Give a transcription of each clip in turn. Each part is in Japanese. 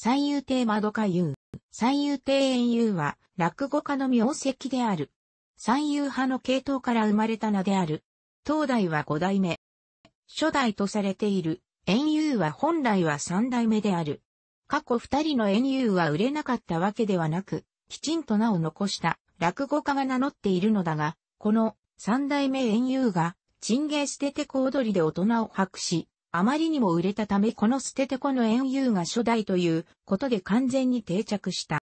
三遊亭窓か優。三遊亭円優は、落語家の名跡である。三遊派の系統から生まれた名である。当代は五代目。初代とされている、円優は本来は三代目である。過去二人の円優は売れなかったわけではなく、きちんと名を残した落語家が名乗っているのだが、この三代目円優が、チンゲ捨てて小踊りで大人を博し、あまりにも売れたためこの捨ててこの円遊が初代ということで完全に定着した。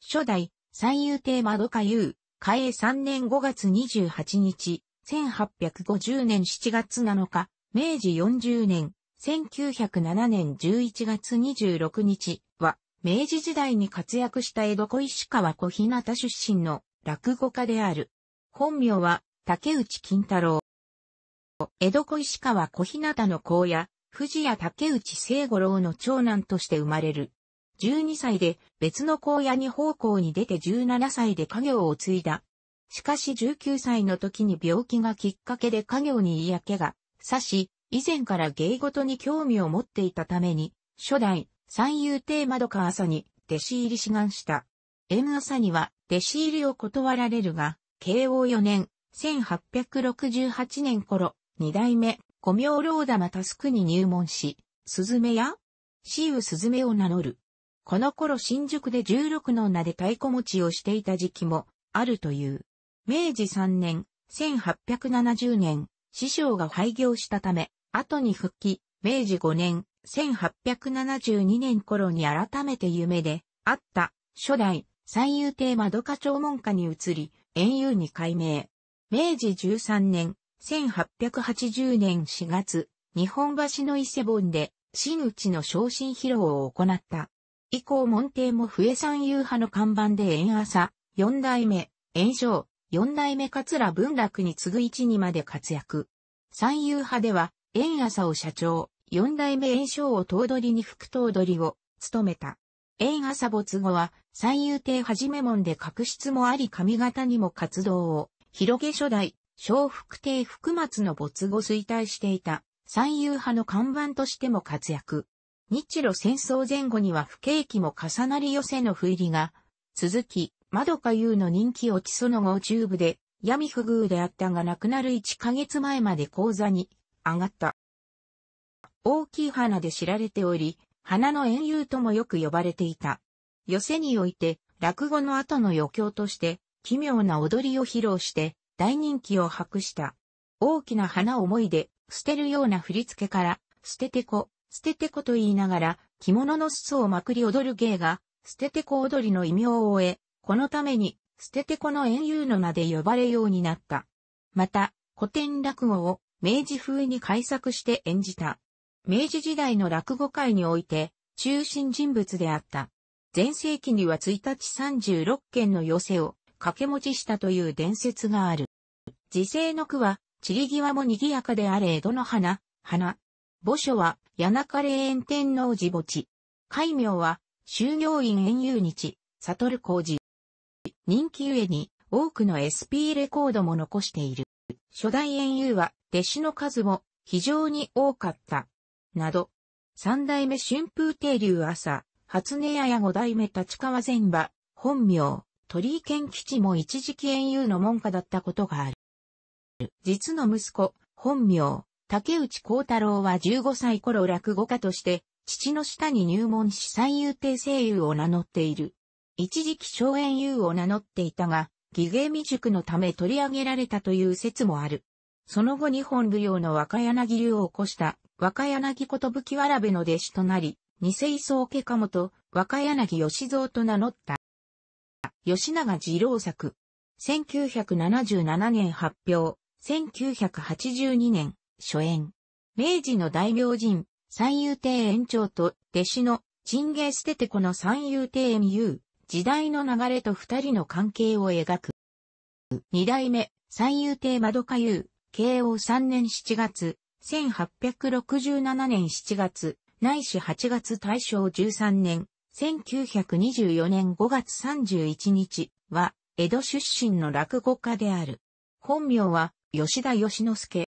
初代、三遊亭窓か遊、開営3年5月28日、1850年7月7日、明治40年、1907年11月26日は、明治時代に活躍した江戸小石川小日向出身の落語家である。本名は、竹内金太郎。江戸小石川小日向の荒野、藤谷竹内聖五郎の長男として生まれる。12歳で別の荒野に奉公に出て17歳で家業を継いだ。しかし19歳の時に病気がきっかけで家業に嫌気がさし、以前から芸事に興味を持っていたために、初代三遊亭窓川朝に弟子入り志願した。縁朝には弟子入りを断られるが、慶応4年、1868年頃、二代目、小名老玉タスクに入門し、スズメや、シウスズメを名乗る。この頃新宿で16の名で太鼓持ちをしていた時期もあるという。明治3年、1870年、師匠が廃業したため、後に復帰、明治5年、1872年頃に改めて夢で、あった、初代、三遊亭窓家長門下に移り、園遊に改名。明治13年、1880年4月、日本橋の伊勢本で、真打の昇進披露を行った。以降門弟も笛三遊派の看板で縁朝、四代目、縁章、四代目桂文楽に次ぐ位置にまで活躍。三遊派では、縁朝を社長、四代目縁章を頭取に副頭取を務めた。縁朝没後は、三遊亭はじめ門で確執もあり上方にも活動を、広げ初代、小福帝福松の没後衰退していた、三遊派の看板としても活躍。日露戦争前後には不景気も重なり寄せの不入りが、続き、窓か優の人気落ちその後中部で、闇不遇であったが亡くなる1ヶ月前まで講座に上がった。大きい花で知られており、花の園遊ともよく呼ばれていた。寄せにおいて、落語の後の余興として、奇妙な踊りを披露して、大人気を博した。大きな花思いで、捨てるような振り付けから、捨ててこ、捨ててこと言いながら、着物の裾をまくり踊る芸が、捨ててこ踊りの異名を終え、このために、捨ててこの遠遊の名で呼ばれようになった。また、古典落語を明治風に改作して演じた。明治時代の落語界において、中心人物であった。前世紀には1日36件の寄せを、掛け持ちしたという伝説がある。時世の句は、散り際も賑やかであれ江戸の花、花。墓所は、谷中霊園天皇寺墓地。戒名は、修行院園遊日、悟る工事。人気ゆえに、多くの SP レコードも残している。初代園遊は、弟子の数も非常に多かった。など、三代目春風亭流朝、初音屋や五代目立川前場、本名、鳥居県基地も一時期園遊の門下だったことがある。実の息子、本名、竹内幸太郎は15歳頃落語家として、父の下に入門し三遊亭声優を名乗っている。一時期小園遊を名乗っていたが、義芸未熟のため取り上げられたという説もある。その後日本舞踊の若柳流を起こした若柳ことぶきわらべの弟子となり、偽世宗家かもと若柳義蔵と名乗った。吉永二郎作。1977年発表、1982年、初演。明治の大名人、三遊亭園長と弟子のチンゲステテコの三遊亭園遊、時代の流れと二人の関係を描く。二代目、三遊亭窓か遊、慶応三年七月、1867年7月、ないし8月大正13年、1924年5月31日は、江戸出身の落語家である。本名は、吉田義之助。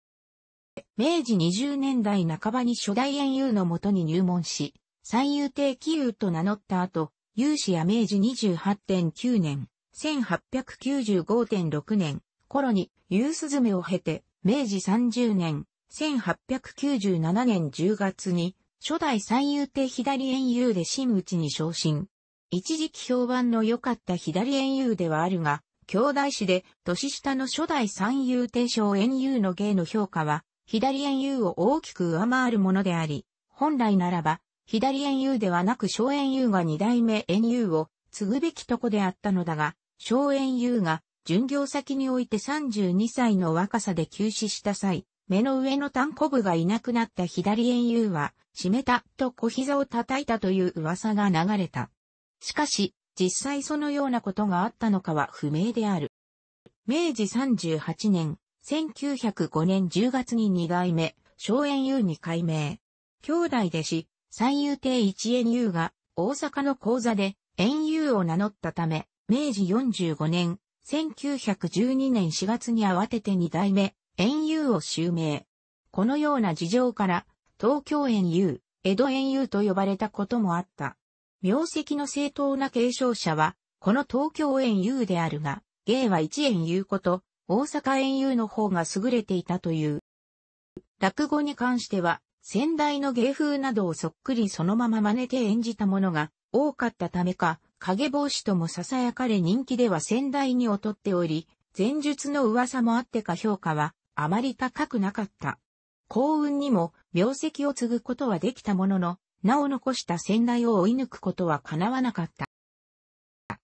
明治20年代半ばに初代園友のもとに入門し、三遊亭気遊と名乗った後、有志や明治28.9年、1895.6年頃に夕めを経て、明治30年、1897年10月に初代三遊亭左園遊で真打ちに昇進。一時期評判の良かった左園遊ではあるが、兄弟子で年下の初代三遊亭小園遊の芸の評価は、左園遊を大きく上回るものであり、本来ならば、左園遊ではなく小園遊が二代目園遊を継ぐべきとこであったのだが、小園遊が巡業先において32歳の若さで急死した際、目の上の単コブがいなくなった左円優は、閉めたと小膝を叩いたという噂が流れた。しかし、実際そのようなことがあったのかは不明である。明治38年、1905年10月に2代目、小園優に改名。兄弟弟子、三遊亭一円優が大阪の講座で円優を名乗ったため、明治45年、1912年4月に慌てて2代目、園遊を襲名。このような事情から、東京園遊、江戸園遊と呼ばれたこともあった。名跡の正当な継承者は、この東京園遊であるが、芸は一園遊こと、大阪園遊の方が優れていたという。落語に関しては、先代の芸風などをそっくりそのまま真似て演じたものが多かったためか、影帽子とも囁かれ人気では先代に劣っており、前述の噂もあってか評価はあまり高くなかった。幸運にも、病跡を継ぐことはできたものの、名を残した先代を追い抜くことは叶わなかった。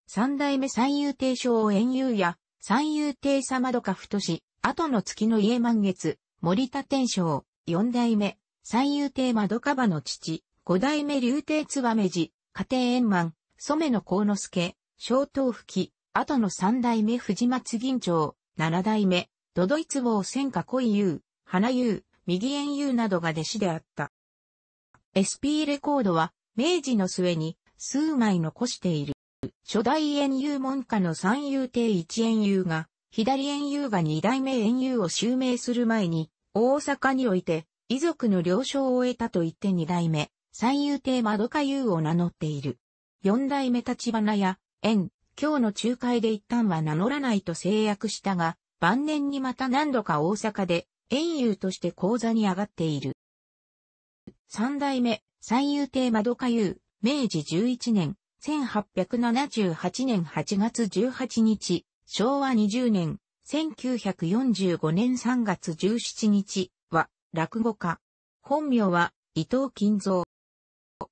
三代目三遊亭小遠遊や、三遊亭様どか太し、後の月の家満月、森田天章、四代目、三遊亭窓かばの父、五代目竜亭つめじ、家庭円満、染野幸之助、小東吹き、後の三代目藤松銀長、七代目、ドドイツ王戦火恋優、花優、右縁優などが弟子であった。SP レコードは、明治の末に数枚残している。初代縁優門下の三遊亭一縁優が、左縁優が二代目縁優を襲名する前に、大阪において、遺族の了承を得たと言って二代目、三遊亭窓か優を名乗っている。四代目立花や、縁、今日の仲介で一旦は名乗らないと制約したが、晩年にまた何度か大阪で、園遊として講座に上がっている。三代目、三遊亭窓か遊、明治11年、1878年8月18日、昭和20年、1945年3月17日は、落語家。本名は、伊藤金蔵。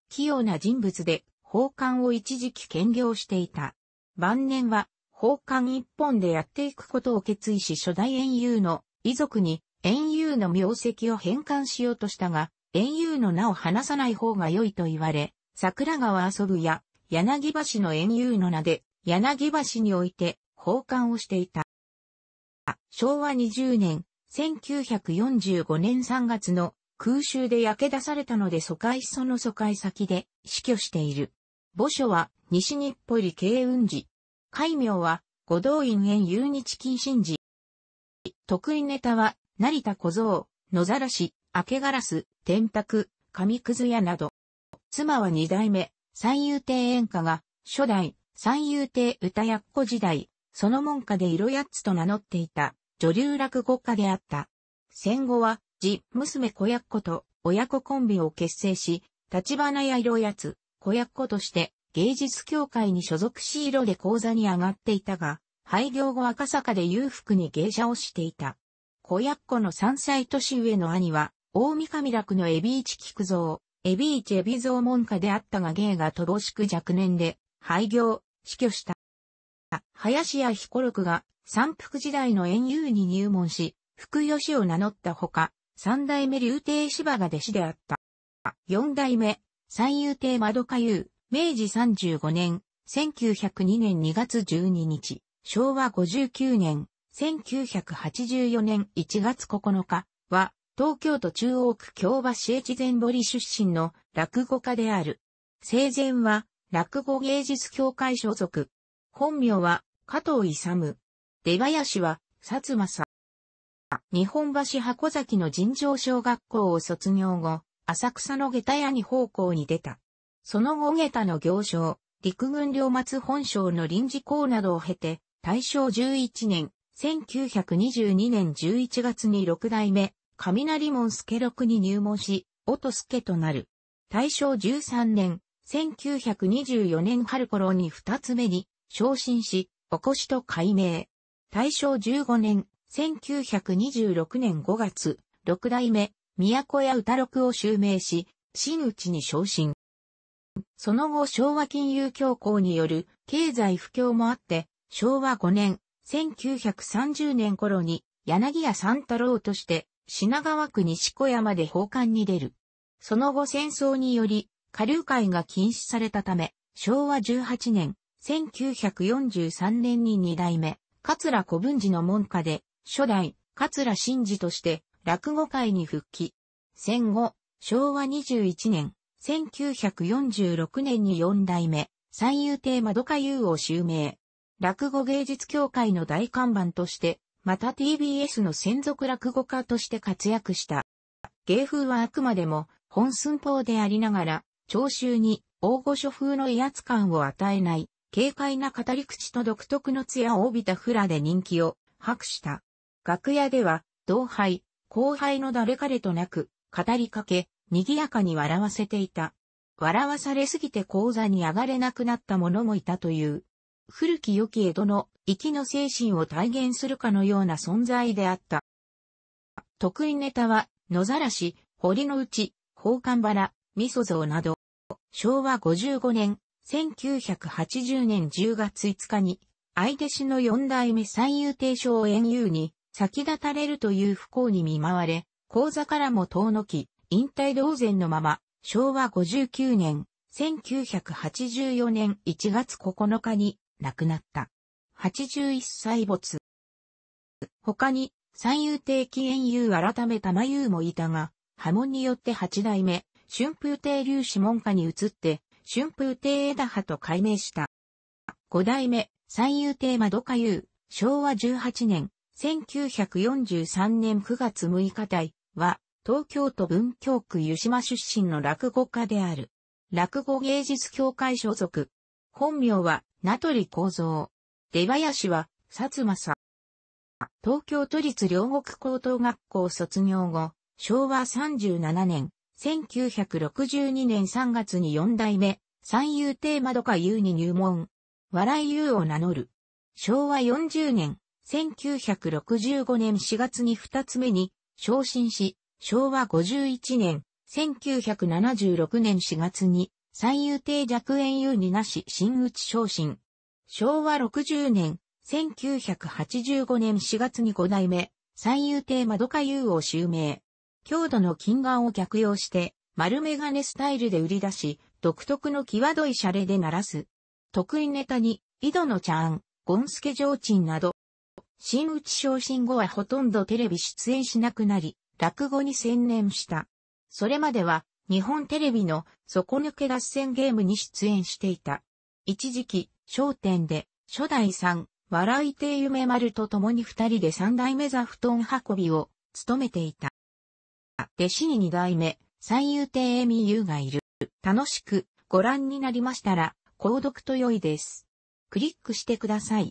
器用な人物で、奉還を一時期兼業していた。晩年は、交換一本でやっていくことを決意し初代円友の遺族に円友の名跡を返還しようとしたが、円友の名を話さない方が良いと言われ、桜川遊ぶや柳橋の円友の名で柳橋において交換をしていた。昭和20年、1945年3月の空襲で焼け出されたので疎開その疎開先で死去している。墓所は西日暮里慶雲寺戒名は、五道院園遊日金神事。得意ネタは、成田小僧、野ざらし、明けガラス、天卓、神くず屋など。妻は二代目、三遊亭演歌が、初代、三遊亭歌やっこ時代、その門下で色八つと名乗っていた、女流落語家であった。戦後は、じ、娘子やっこと、親子コンビを結成し、立花や色八つ、子やっことして、芸術協会に所属し色で講座に上がっていたが、廃業後赤坂で裕福に芸者をしていた。小やっ子の3歳年上の兄は、大三上楽のエビーチ菊蔵、エビーチエビ蔵門下であったが芸が乏しく若年で、廃業、死去した。林家彦六が三福時代の遠遊に入門し、福吉を名乗ったほか、三代目竜亭芝が弟子であった。四代目、三遊亭窓か優、明治35年、1902年2月12日、昭和59年、1984年1月9日は、東京都中央区京橋越前堀出身の落語家である。生前は、落語芸術協会所属。本名は、加藤勇。出林は、薩摩さ。日本橋箱崎の尋常小学校を卒業後、浅草の下駄屋に奉公に出た。その後下駄の行商、陸軍領末本省の臨時校などを経て、大正11年、1922年11月に六代目、雷門助六に入門し、音助となる。大正13年、1924年春頃に二つ目に、昇進し、おこしと改名。大正15年、1926年5月、六代目、都や歌六を襲名し、真打ちに昇進。その後昭和金融恐慌による経済不況もあって、昭和5年、1930年頃に柳谷三太郎として品川区西小山で奉還に出る。その後戦争により、下流会が禁止されたため、昭和18年、1943年に二代目、桂古文治の門下で、初代、桂真治として、落語会に復帰。戦後、昭和21年、1946年に4代目、三遊亭窓か優を襲名。落語芸術協会の大看板として、また TBS の専属落語家として活躍した。芸風はあくまでも本寸法でありながら、聴衆に大御所風の威圧感を与えない、軽快な語り口と独特の艶を帯びたフラで人気を博した。楽屋では、同輩、後輩の誰彼となく、語りかけ、賑やかに笑わせていた。笑わされすぎて講座に上がれなくなった者もいたという。古き良き江戸のきの精神を体現するかのような存在であった。得意ネタは、野ざらし、堀の内、宝冠原、味噌像など、昭和55年、1980年10月5日に、相弟子の四代目三遊亭小園遊に先立たれるという不幸に見舞われ、講座からも遠のき、引退同然のまま、昭和59年、1984年1月9日に亡くなった。81歳没。他に、三遊亭紀縁遊改め玉遊もいたが、波紋によって八代目、春風亭流子門下に移って、春風亭枝葉と改名した。五代目、三遊亭窓か遊、昭和18年、1943年9月6日台は、東京都文京区湯島出身の落語家である。落語芸術協会所属。本名は、名取幸三。出林は、薩摩さ。東京都立両国高等学校卒業後、昭和37年、1962年3月に4代目、三遊亭窓か優に入門。笑い優を名乗る。昭和40年、1965年4月に二つ目に、昇進し、昭和51年、1976年4月に、三遊亭弱円優になし新内昇進。昭和60年、1985年4月に5代目、三遊亭窓か優を襲名。強度の金眼を客用して、丸メガネスタイルで売り出し、独特の際どいシャレで鳴らす。得意ネタに、井戸のちゃん、ゴンスケ上鎮など、新内昇進後はほとんどテレビ出演しなくなり、落語に専念した。それまでは日本テレビの底抜け合戦ゲームに出演していた。一時期、商店で初代さん、笑い亭夢丸と共に二人で三代目座布団運びを務めていた。弟子に二代目、三遊亭恵美優がいる。楽しくご覧になりましたら、購読と良いです。クリックしてください。